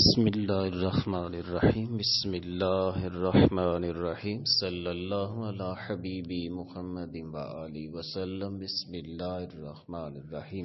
बसमीम बसमीम सल्ला हबीबी मुहमद वसलम बसमीम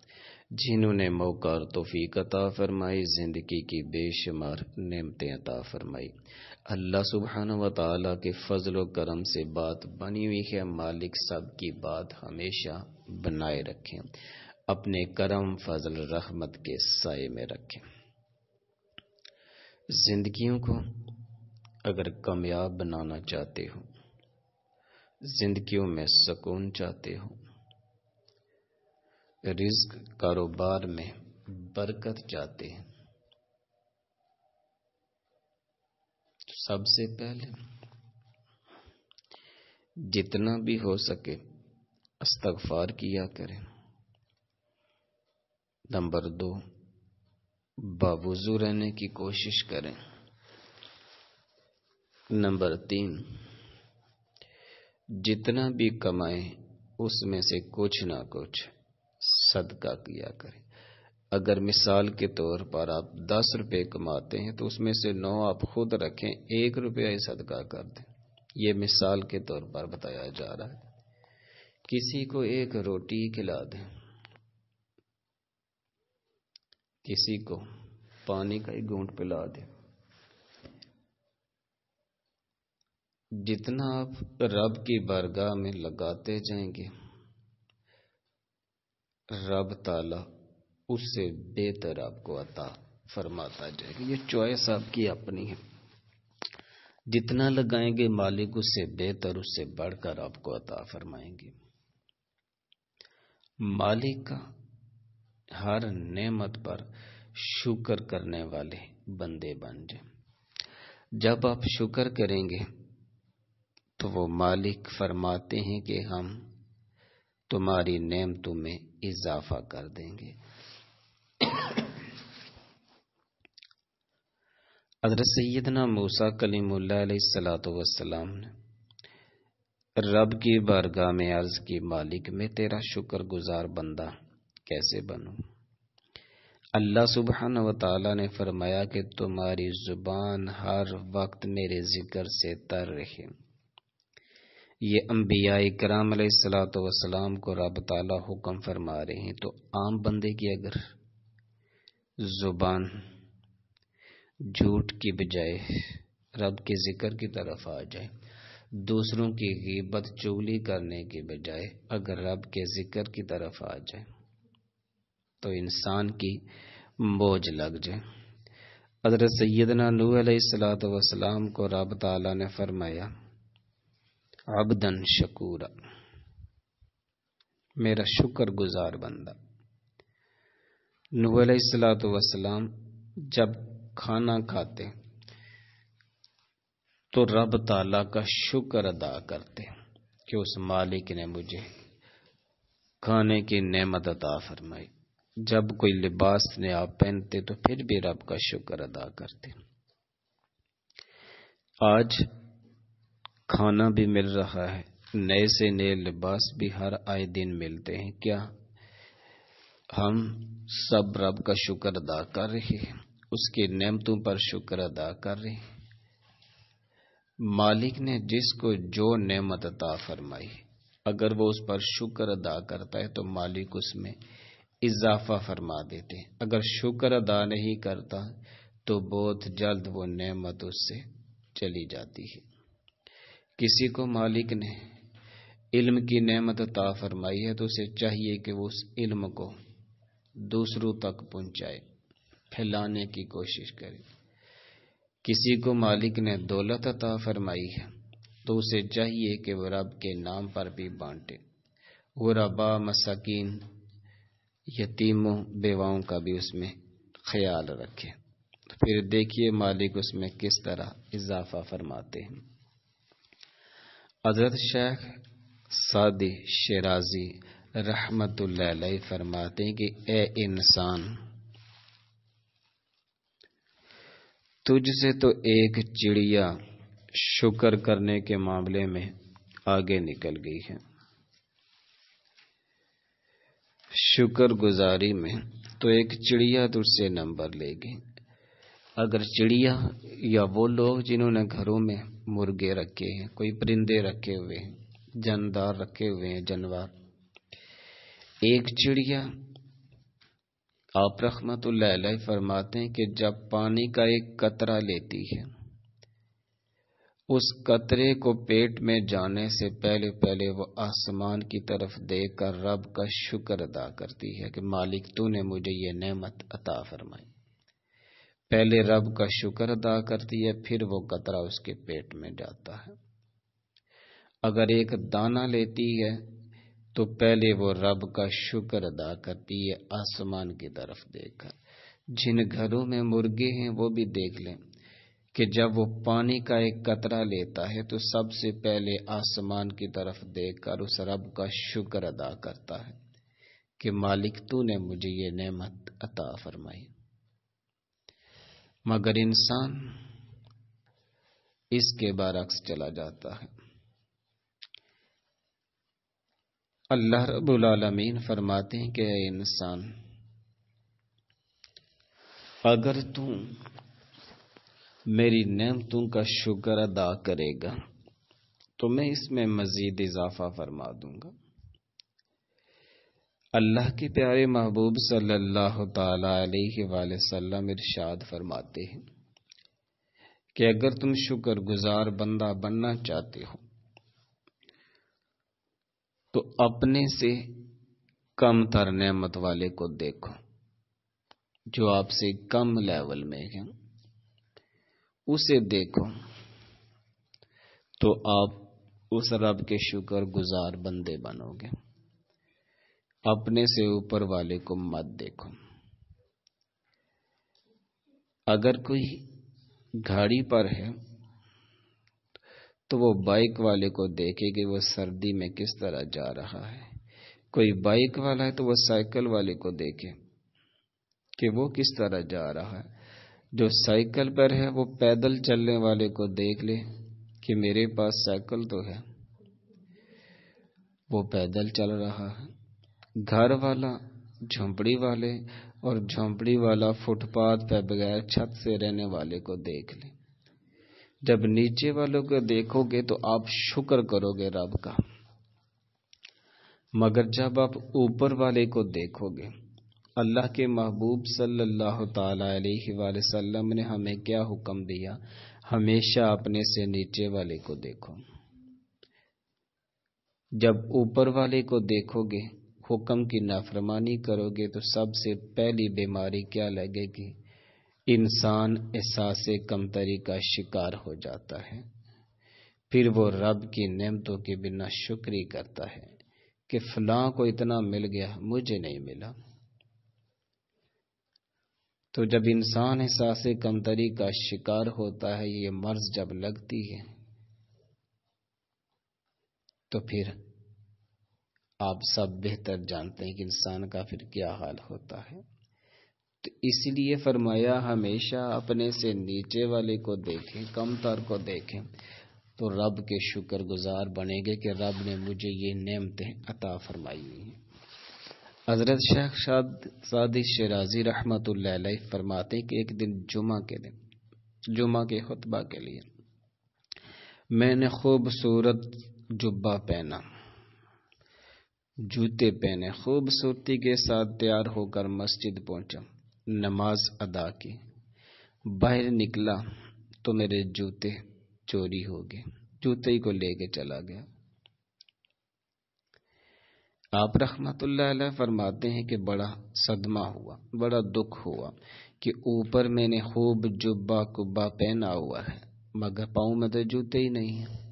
जिन्होंने मौका और तोफ़ीक अता फरमाई ज़िंदगी की बेशुमार नेमतें अता फरमाई अल्लाह सुबहान व के फजल करम से बात बनी हुई है मालिक सब की बात हमेशा बनाए रखें अपने करम फजल रहमत के साय में रखें जिंदगियों को अगर कामयाब बनाना चाहते हो जिंदगियों में सुकून चाहते हो रिज्क कारोबार में बरकत चाहते हैं तो सबसे पहले जितना भी हो सके अस्तगफार किया करें नंबर दो बावजू रहने की कोशिश करें नंबर तीन जितना भी कमाएं उसमें से कुछ ना कुछ सदका किया करें अगर मिसाल के तौर पर आप दस रुपये कमाते हैं तो उसमें से नौ आप खुद रखें एक रुपया ही सदका कर दें ये मिसाल के तौर पर बताया जा रहा है किसी को एक रोटी खिला दें किसी को पानी का एक घूंट पिला दें जितना आप रब की बरगाह में लगाते जाएंगे रब ताला उससे बेहतर आपको अता फरमाता जाएगा ये चॉइस आपकी अपनी है जितना लगाएंगे मालिक उससे बेहतर उससे बढ़कर आपको अता फरमाएंगे मालिक का हर नेमत पर शुक्र करने वाले बंदे बन जाए जब आप शुक्र करेंगे तो वो मालिक फरमाते हैं कि हम तुम्हारी नेम में इजाफा कर देंगे हजरत सैदना मूसा कलीमुल्लाम ने रब की बारगाह में अर्ज की मालिक में तेरा शुक्र गुजार बंदा कैसे बनू अल्लाह सुबहान वाली ने फरमाया कि तुम्हारी जुबान हर वक्त मेरे जिक्र से तर रहे ये अम्बिया कराम सलाम को रब हुक्म फरमा रहे हैं तो आम बंदे की अगर ज़ुबान झूठ की बजाय रब के ज़िक्र की तरफ आ जाए दूसरों की गीबत चुगली करने के बजाय अगर रब के ज़िक्र की तरफ आ जाए तो इंसान की बोझ लग जाए अदर सैदना नू सलात वसलाम को रब तला ने फरमाया अबदन शकूरा मेरा शुक्र गुजार बंदा सलात वसलाम जब खाना खाते तो रब ताला का शुक्र अदा करते कि उस मालिक ने मुझे खाने की नेमत अदा फरमाई जब कोई लिबास ने आप पहनते तो फिर भी रब का शुक्र अदा करते आज खाना भी मिल रहा है नए से नए लिबास भी हर आए दिन मिलते हैं क्या हम सब रब का शुक्र अदा कर रहे हैं उसके नेमतों पर शुक्र अदा कर रहे हैं मालिक ने जिसको जो नेमत अता फरमाई अगर वो उस पर शुक्र अदा करता है तो मालिक उसमें इजाफा फरमा देते हैं अगर शुक्र अदा नहीं करता तो बहुत जल्द वो नेमत उससे चली जाती है किसी को मालिक ने इल्म की नेमत ता फरमाई है तो उसे चाहिए कि वो उस इल्म को दूसरों तक पहुंचाए फैलाने की कोशिश करे किसी को मालिक ने दौलत अता फरमाई है तो उसे चाहिए कि वह रब के नाम पर भी बांटे वो रबा मसकिन यतीमों बेवाओं का भी उसमें ख्याल रखे तो फिर देखिए मालिक उसमें किस तरह इजाफा फरमाते हैं हजरत शेख सादी शराजी रहमतुल्लाह फरमाते कि ए इंसान तुझसे तो एक चिड़िया शुक्र करने के मामले में आगे निकल गई है शुक्र गुजारी में तो एक चिड़िया तुझसे नंबर लेगी अगर चिड़िया या वो लोग जिन्होंने घरों में मुर्गे रखे हैं कोई परिंदे रखे हुए हैं जानदार रखे हुए हैं जानवर एक चिड़िया आप रखमत फरमाते हैं कि जब पानी का एक कतरा लेती है उस कतरे को पेट में जाने से पहले पहले वो आसमान की तरफ देख कर रब का शुक्र अदा करती है कि मालिक तूने मुझे ये नेमत अता फरमाई पहले रब का शुक्र अदा करती है फिर वो कतरा उसके पेट में जाता है अगर एक दाना लेती है तो पहले वो रब का शुक्र अदा करती है आसमान की तरफ देखकर जिन घरों में मुर्गे हैं वो भी देख लें कि जब वो पानी का एक कतरा लेता है तो सबसे पहले आसमान की तरफ देखकर उस रब का शुक्र अदा करता है कि मालिक तू ने मुझे ये नेमत अता फरमाई मगर इंसान इसके बारक्स चला जाता है अल्लाह रब्बुल आलमीन फरमाते हैं कि इंसान अगर तू मेरी नेमतों का शुक्र अदा करेगा तो मैं इसमें मजीद इजाफा फरमा दूंगा अल्लाह के प्यारे महबूब सल्लल्लाहु अलैहि वसल्लम इरशाद फरमाते हैं कि अगर तुम शुक्रगुजार बंदा बनना चाहते हो तो अपने से कम तर नमत वाले को देखो जो आपसे कम लेवल में है उसे देखो तो आप उस रब के शुक्र गुजार बंदे बनोगे अपने से ऊपर वाले को मत देखो अगर कोई गाड़ी पर है तो वो बाइक वाले को देखे कि वो सर्दी में किस तरह जा रहा है कोई बाइक वाला है तो वो साइकिल वाले को देखे कि वो किस तरह जा रहा है जो साइकिल पर है वो पैदल चलने वाले को देख ले कि मेरे पास साइकिल तो है वो पैदल चल रहा है घर वाला झोंपड़ी वाले और झोंपड़ी वाला फुटपाथ पर बगैर छत से रहने वाले को देख ले जब नीचे वालों को देखोगे तो आप शुक्र करोगे रब का मगर जब आप ऊपर वाले को देखोगे अल्लाह के महबूब सल्लल्लाहु अलैहि वसल्लम ने हमें क्या हुक्म दिया हमेशा अपने से नीचे वाले को देखो जब ऊपर वाले को देखोगे हुक्म की नाफरमानी करोगे तो सबसे पहली बीमारी क्या लगेगी इंसान एहसास कमतरी का शिकार हो जाता है फिर वो रब की नेमतों के बिना शुक्री करता है कि फलां को इतना मिल गया मुझे नहीं मिला तो जब इंसान एहसास कमतरी का शिकार होता है ये मर्ज जब लगती है तो फिर आप सब बेहतर जानते हैं कि इंसान का फिर क्या हाल होता है तो इसलिए फरमाया हमेशा अपने से नीचे वाले को देखें कमतर को देखें तो रब के शुक्रगुजार बनेंगे कि रब ने मुझे ये नेमतें अता फरमाई हुई हैं हज़रत शेख शाद सादी शराजी रहमत फरमाते कि एक दिन जुमा के दिन जुमा के खुतबा के लिए मैंने खूबसूरत जुब्बा पहना जूते पहने खूबसूरती के साथ तैयार होकर मस्जिद पहुंचा नमाज अदा की बाहर निकला तो मेरे जूते चोरी हो गए जूते ही को लेके चला गया आप रखमतुल्ला फरमाते हैं कि बड़ा सदमा हुआ बड़ा दुख हुआ कि ऊपर मैंने खूब जुब्बा कुब्बा पहना हुआ है मगर पाऊ में तो जूते ही नहीं है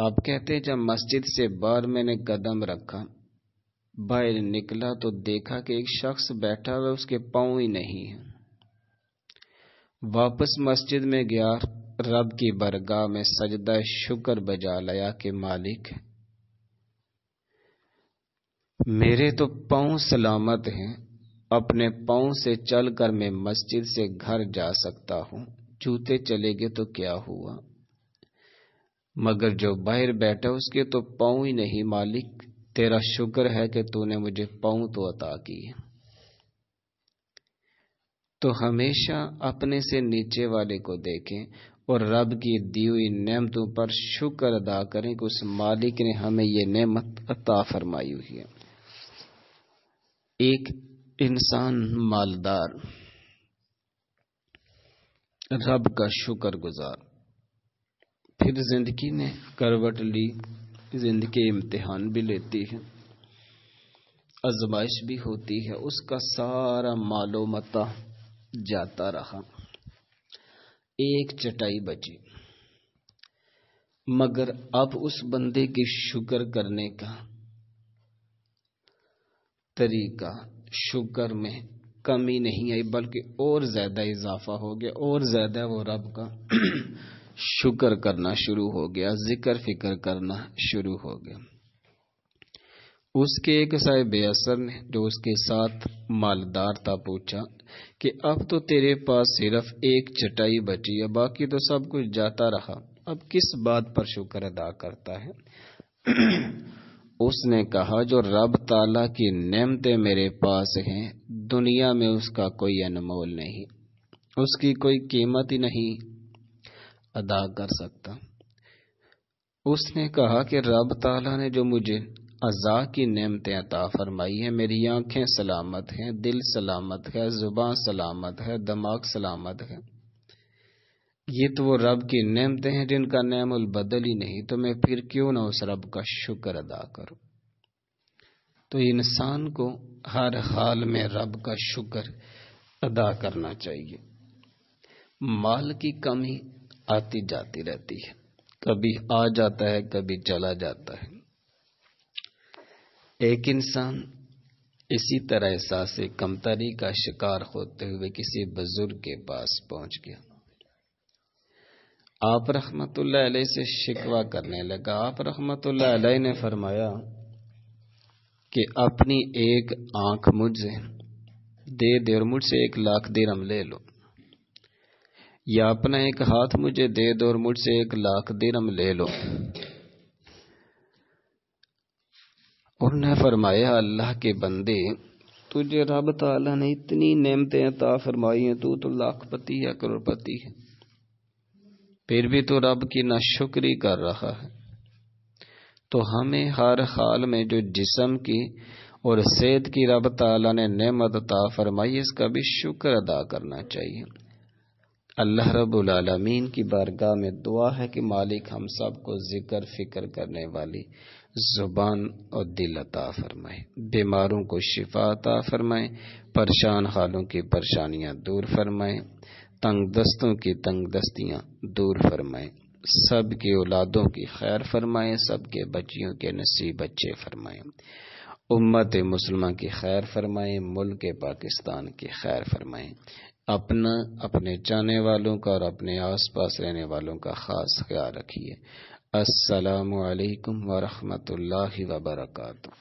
आप कहते जब मस्जिद से बाहर मैंने कदम रखा बाहर निकला तो देखा कि एक शख्स बैठा हुआ उसके पाँव ही नहीं है वापस मस्जिद में गया रब की बरगाह में सजदा शुक्र बजा लाया के मालिक मेरे तो पाँव सलामत हैं अपने पाँव से चलकर मैं मस्जिद से घर जा सकता हूँ जूते चले गए तो क्या हुआ मगर जो बाहर बैठे उसके तो पाँव ही नहीं मालिक तेरा शुक्र है कि तूने मुझे पाँव तो अता की तो हमेशा अपने से नीचे वाले को देखें और रब की दी हुई नेमतों पर शुक्र अदा करें कि उस मालिक ने हमें ये नेमत अता फरमाई हुई है एक इंसान मालदार रब का शुक्र गुजार फिर जिंदगी ने करवट ली जिंदगी इम्तिहान भी लेती है आजमाइश भी होती है उसका सारा मालूमता जाता रहा एक चटाई बची मगर अब उस बंदे की शुक्र करने का तरीका शुक्र में कमी नहीं आई बल्कि और ज्यादा इजाफा हो गया और ज्यादा वो रब का शुक्र करना शुरू हो गया जिक्र फिक्र करना शुरू हो गया उसके एक साहेब असर ने जो उसके साथ मालदार था पूछा कि अब तो तेरे पास सिर्फ एक चटाई बची है बाकी तो सब कुछ जाता रहा अब किस बात पर शुक्र अदा करता है उसने कहा जो रब ताला की नेमतें मेरे पास हैं दुनिया में उसका कोई अनमोल नहीं उसकी कोई कीमत ही नहीं अदा कर सकता उसने कहा कि रब ताला ने जो मुझे अज़ा की नेमतें अता फरमाई है मेरी आंखें सलामत हैं दिल सलामत है जुबान सलामत है दिमाग सलामत है ये तो वो रब की नमतें हैं जिनका नैम बदल ही नहीं तो मैं फिर क्यों ना उस रब का शुक्र अदा करूं तो इंसान को हर हाल में रब का शुक्र अदा करना चाहिए माल की कमी आती जाती रहती है कभी आ जाता है कभी चला जाता है एक इंसान इसी तरह एहसास कमतरी का शिकार होते हुए किसी बुजुर्ग के पास पहुंच गया आप रहमत अलैह से शिकवा करने लगा आप रहमत अलैह ने फरमाया कि अपनी एक आंख मुझसे दे दे और मुझसे एक लाख दिरम ले लो या अपना एक हाथ मुझे दे दो और मुझसे एक लाख दिरम ले लो उन्होंने फरमाया अल्लाह के बंदे तुझे रब ताला ने इतनी नेमतें अता फरमाई हैं तू तो लाखपति या करोड़पति है फिर भी तो रब की नाशुक्री कर रहा है तो हमें हर हाल में जो जिसम की और सेहत की रब ताला ने नेमत अता फरमाई इसका भी शुक्र अदा करना चाहिए अल्लाह रब्बुल रबालमीन की बारगाह में दुआ है कि मालिक हम सब को जिक्र फिक्र करने वाली ज़ुबान और दिल अता फरमाए बीमारों को शिफा अता फरमाए परेशान हालों की परेशानियां दूर फरमाए तंग दस्तों की तंग दस्तियाँ दूर फरमाए सब की औलादों की खैर फरमाए सब के बच्चियों के नसीब अच्छे फरमाए उम्मत मुसलमान की खैर फरमाए मुल्क पाकिस्तान की खैर फरमाए अपना अपने जाने वालों का और अपने आसपास रहने वालों का ख़ास ख्याल रखिए असलकम वरहमल वबरकू